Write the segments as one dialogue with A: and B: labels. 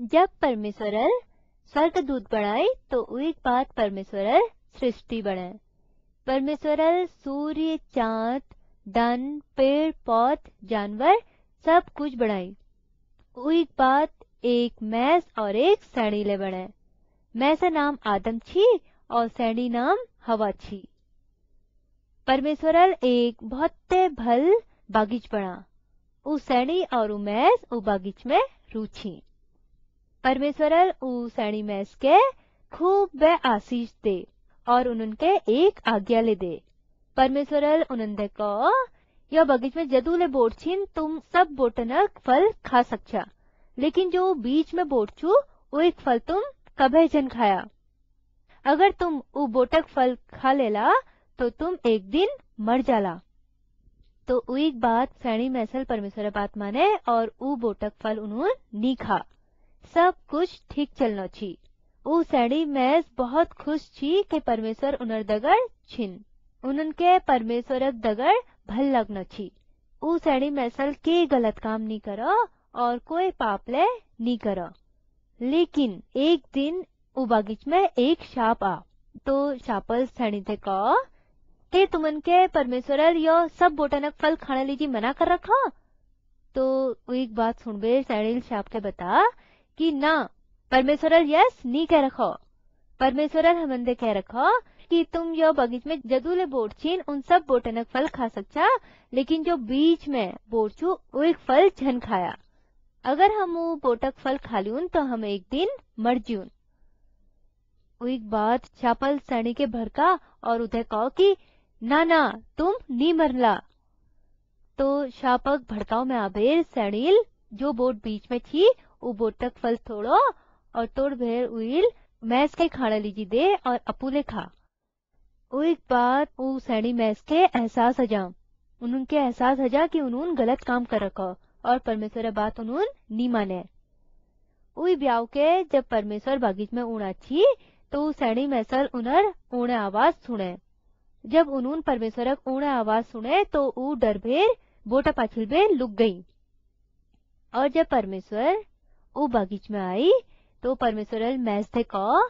A: जब परमेश्वर दूत बढ़ाए तो एक बात परमेश्वर सृष्टि बढ़ाए परमेश्वर सूर्य चांद धन पेड़ पौध जानवर सब कुछ बढ़ाई एक बात एक मैस और एक सैणी ले बढ़ाए मैस नाम आदम छी और सैणी नाम हवा छी परमेश्वर एक बहुत भल बागीच बना उस सैणी और उ मैस उ बागीच में रुचि परमेश्वर ऊ सणी मैस के खूब बे आशीष दे और उनके एक आज्ञा ले दे परमेश्वर उनंदे को यो बगीच में जदू ले बोट छीन तुम सब बोटनक फल खा सकता लेकिन जो बीच में बोट छू वो एक फल तुम कभे जन खाया अगर तुम वो बोटक फल खा लेला तो तुम एक दिन मर जाला तो ऊ एक बात सैनी मैसल परमेश्वर बात माने और ऊ बोटक फल उन्होंने नहीं खा सब कुछ ठीक चलनो छी ऊ सैडी मैस बहुत खुश छी के परमेश्वर उनर दगर छिन उनन के परमेश्वर दगर भल लगनो छी ऊ सैडी मैसल के गलत काम नहीं करो और कोई पाप ले नहीं करो लेकिन एक दिन ऊ बागीच में एक शाप आ तो शापल सड़ी थे कहो के तुमन के परमेश्वर यो सब बोटनक फल खाने लीजिए मना कर रखा तो एक बात बे सैडिल शाप के बता कि परमेश्वर यस नी कह रखो परमेश्वर हमंदे कह रखो कि तुम यो बगीच में जदूले बोट छीन उन सब बोटनक फल खा सकता लेकिन जो बीच में बोट छू वो एक फल झन खाया अगर हम वो बोटक फल खा लियून तो हम एक दिन मर जून एक बात चापल सणी के भड़का और उधर कहो कि ना ना तुम नी मरला तो शापक भड़काव में आबेर सणील जो बोट बीच में थी बोटक फल थोड़ो और तोड़ भेर उइल मैस के खाना लीजिए दे और अपूले खा वो एक बार वो सैनी मैस के एहसास हजा उनके एहसास हजा कि उन्होंने गलत काम कर रखो और परमेश्वर बात उन्होंने नहीं माने उई ब्याव के जब परमेश्वर बागीच में उड़ा अच्छी तो सैनी मैसल उनर ऊण आवाज सुने जब उन्होंने परमेश्वर ऊण आवाज सुने तो ऊ डर भेर बोटा पाछिल भेर लुक गई और जब परमेश्वर ओ बागीच में आई तो परमेश्वर मैस थे कह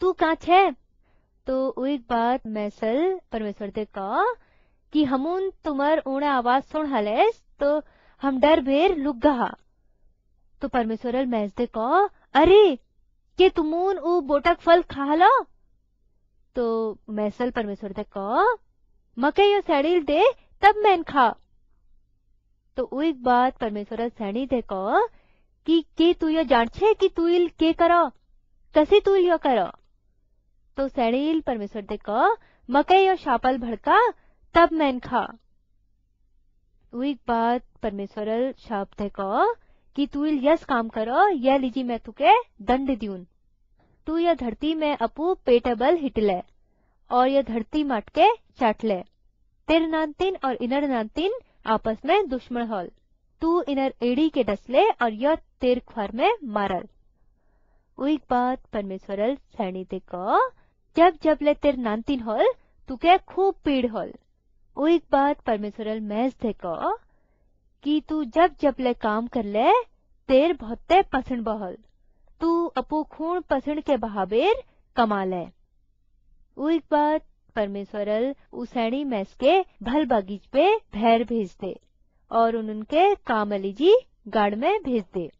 A: तू कहाँ छे तो एक बात मैसल परमेश्वर ते कौ कि हमून तुम्हार ऊण आवाज सुन हलेस तो हम डर भेर लुक गहा तो परमेश्वर मैस दे कह अरे के तुमून ऊ बोटक फल खा लो तो मैसल परमेश्वर थे कह मके यो सैडिल दे तब मैन खा तो एक बात परमेश्वर सैणी थे कह कि के जान छे कि જાણછે इल के करो कसे કસે તુલ્ય करो तो सड़ेल परमेश्वर दे क मके और शापल भड़का तब मैन खा वीक बात परमेश्वर शाप दे क कि तू यस काम करो यह लीजी मैं तुके दंड दियून तू यह धरती में अपू पेटबल हिटले और यह धरती मटके चाटले तेर नानतिन और इनर नानतिन आपस में दुश्मन हॉल तू इनर एड़ी के डसले और यह मरल उइक बात ಬಾತ್ सैनी ಸಣಿತೆಕ जब ले तेर नानतीन तू के खूब पीड़ होल उइक बात परमेश्वरल मैस देख कि तू जब जब ले काम कर ले तेर बहुत पसंद बहल तू अपू खून पसंद के बहाबेर ले उइक बात परमेश्वरल उसैनी मैस के भल बगीच पे भैर भेज दे और उनके कामली जी गाड़ में भेज दे